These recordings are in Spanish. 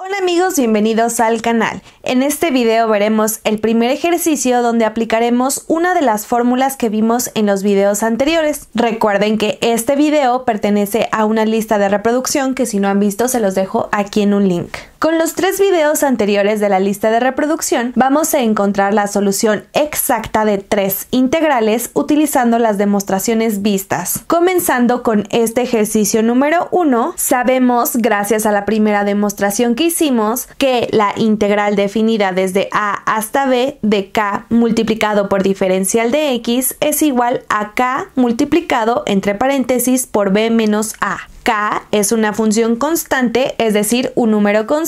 Hola amigos, bienvenidos al canal. En este video veremos el primer ejercicio donde aplicaremos una de las fórmulas que vimos en los videos anteriores. Recuerden que este video pertenece a una lista de reproducción que si no han visto se los dejo aquí en un link. Con los tres videos anteriores de la lista de reproducción, vamos a encontrar la solución exacta de tres integrales utilizando las demostraciones vistas. Comenzando con este ejercicio número 1, sabemos gracias a la primera demostración que hicimos que la integral definida desde a hasta b de k multiplicado por diferencial de x es igual a k multiplicado entre paréntesis por b menos a. k es una función constante, es decir, un número constante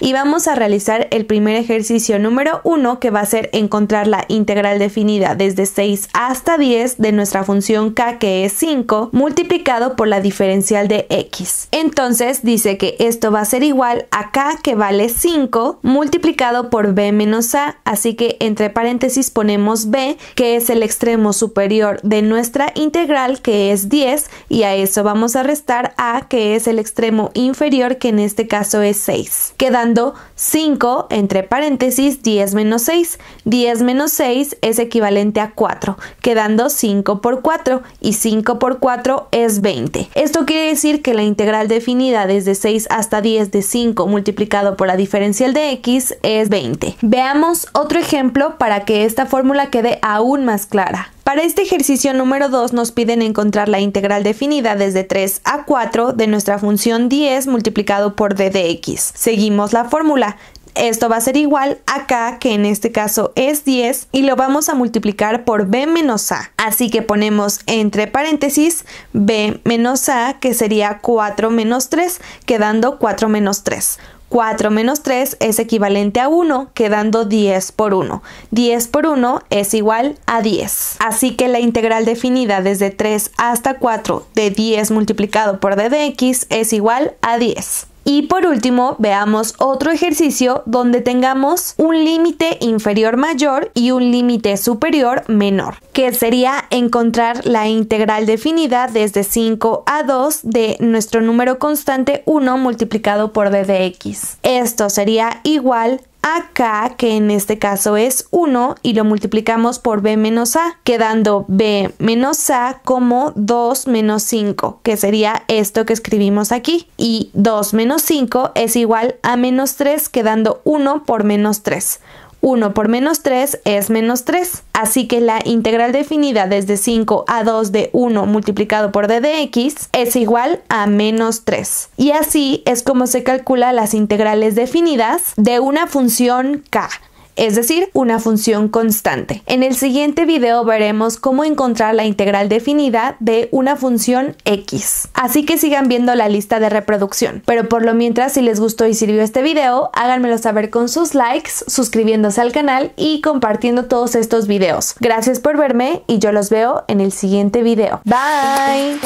y vamos a realizar el primer ejercicio número 1 que va a ser encontrar la integral definida desde 6 hasta 10 de nuestra función k que es 5 multiplicado por la diferencial de x. Entonces dice que esto va a ser igual a k que vale 5 multiplicado por b menos a, así que entre paréntesis ponemos b que es el extremo superior de nuestra integral que es 10 y a eso vamos a restar a que es el extremo inferior que en este caso es 6 quedando 5 entre paréntesis 10 menos 6. 10 menos 6 es equivalente a 4, quedando 5 por 4 y 5 por 4 es 20. Esto quiere decir que la integral definida desde 6 hasta 10 de 5 multiplicado por la diferencial de x es 20. Veamos otro ejemplo para que esta fórmula quede aún más clara. Para este ejercicio número 2 nos piden encontrar la integral definida desde 3 a 4 de nuestra función 10 multiplicado por d de x. Seguimos la fórmula. Esto va a ser igual a k, que en este caso es 10, y lo vamos a multiplicar por b menos a. Así que ponemos entre paréntesis b menos a, que sería 4 menos 3, quedando 4 menos 3. 4 menos 3 es equivalente a 1, quedando 10 por 1. 10 por 1 es igual a 10. Así que la integral definida desde 3 hasta 4 de 10 multiplicado por d de x es igual a 10. Y por último, veamos otro ejercicio donde tengamos un límite inferior mayor y un límite superior menor, que sería encontrar la integral definida desde 5 a 2 de nuestro número constante 1 multiplicado por d de x. Esto sería igual acá, que en este caso es 1, y lo multiplicamos por b menos a, quedando b menos a como 2 menos 5, que sería esto que escribimos aquí. Y 2 menos 5 es igual a menos 3, quedando 1 por menos 3. 1 por menos 3 es menos 3. Así que la integral definida desde 5 a 2 de 1 multiplicado por d de es igual a menos 3. Y así es como se calcula las integrales definidas de una función k es decir, una función constante. En el siguiente video veremos cómo encontrar la integral definida de una función x. Así que sigan viendo la lista de reproducción. Pero por lo mientras, si les gustó y sirvió este video, háganmelo saber con sus likes, suscribiéndose al canal y compartiendo todos estos videos. Gracias por verme y yo los veo en el siguiente video. Bye.